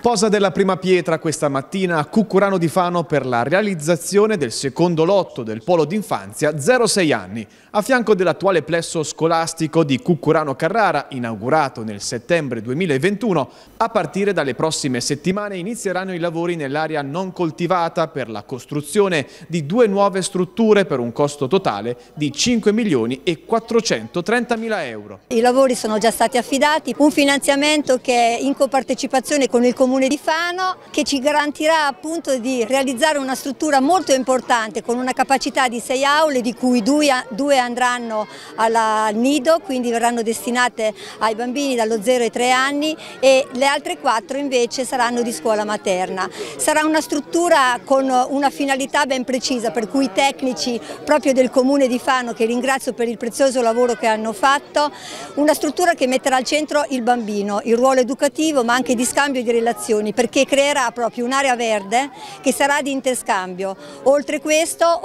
Posa della prima pietra questa mattina a Cucurano di Fano per la realizzazione del secondo lotto del polo d'infanzia 06 anni, a fianco dell'attuale plesso scolastico di Cucurano Carrara, inaugurato nel settembre 2021. A partire dalle prossime settimane inizieranno i lavori nell'area non coltivata per la costruzione di due nuove strutture per un costo totale di 5 milioni e 430 mila euro. I lavori sono già stati affidati, un finanziamento che è in copartecipazione con il Comune comune di Fano che ci garantirà appunto di realizzare una struttura molto importante con una capacità di sei aule di cui due, due andranno alla, al nido, quindi verranno destinate ai bambini dallo 0 ai 3 anni e le altre quattro invece saranno di scuola materna. Sarà una struttura con una finalità ben precisa per cui i tecnici proprio del comune di Fano che ringrazio per il prezioso lavoro che hanno fatto, una struttura che metterà al centro il bambino, il ruolo educativo ma anche di scambio di relazioni collaborazioni perché creerà proprio un'area verde che sarà di interscambio. Oltre questo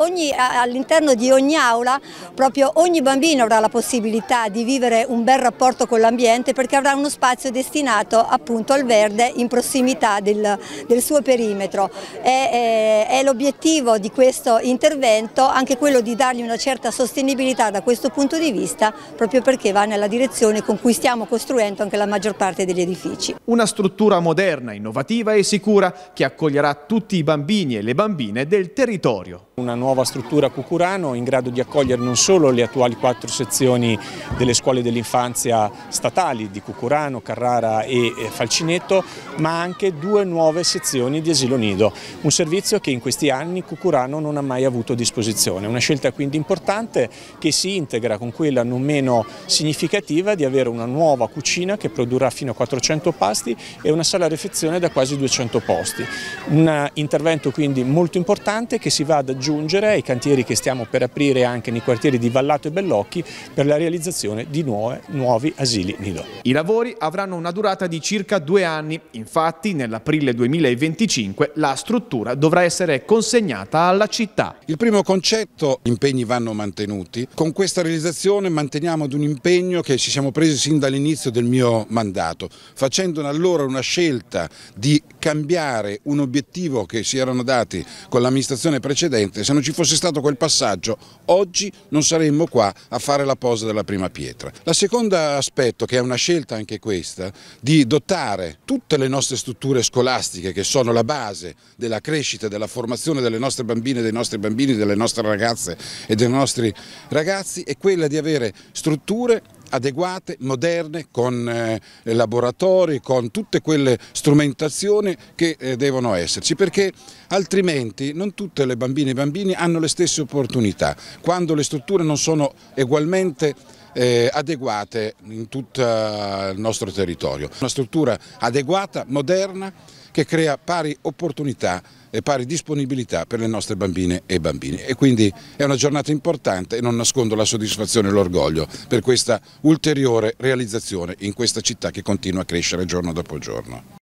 all'interno di ogni aula proprio ogni bambino avrà la possibilità di vivere un bel rapporto con l'ambiente perché avrà uno spazio destinato appunto al verde in prossimità del, del suo perimetro. È, è, è l'obiettivo di questo intervento anche quello di dargli una certa sostenibilità da questo punto di vista proprio perché va nella direzione con cui stiamo costruendo anche la maggior parte degli edifici. Una struttura moderna moderna, innovativa e sicura che accoglierà tutti i bambini e le bambine del territorio. Una nuova struttura Cucurano in grado di accogliere non solo le attuali quattro sezioni delle scuole dell'infanzia statali di Cucurano, Carrara e Falcinetto, ma anche due nuove sezioni di asilo nido, un servizio che in questi anni Cucurano non ha mai avuto a disposizione. Una scelta quindi importante che si integra con quella non meno significativa di avere una nuova cucina che produrrà fino a 400 pasti e una sala refezione da quasi 200 posti. Un intervento quindi molto importante che si va ad aggiungere aggiungere ai cantieri che stiamo per aprire anche nei quartieri di Vallato e Bellocchi per la realizzazione di nuove, nuovi asili nido. I lavori avranno una durata di circa due anni, infatti nell'aprile 2025 la struttura dovrà essere consegnata alla città. Il primo concetto, gli impegni vanno mantenuti, con questa realizzazione manteniamo ad un impegno che ci siamo presi sin dall'inizio del mio mandato, facendo allora una scelta di cambiare un obiettivo che si erano dati con l'amministrazione precedente importante, se non ci fosse stato quel passaggio oggi non saremmo qua a fare la posa della prima pietra. La seconda aspetto, che è una scelta anche questa, di dotare tutte le nostre strutture scolastiche che sono la base della crescita, della formazione delle nostre bambine, dei nostri bambini, delle nostre ragazze e dei nostri ragazzi, è quella di avere strutture adeguate, moderne, con eh, laboratori, con tutte quelle strumentazioni che eh, devono esserci, perché altrimenti non tutte le bambine e i bambini hanno le stesse opportunità. Quando le strutture non sono ugualmente eh, adeguate in tutto eh, il nostro territorio. Una struttura adeguata, moderna, che crea pari opportunità e pari disponibilità per le nostre bambine e bambini. E quindi è una giornata importante e non nascondo la soddisfazione e l'orgoglio per questa ulteriore realizzazione in questa città che continua a crescere giorno dopo giorno.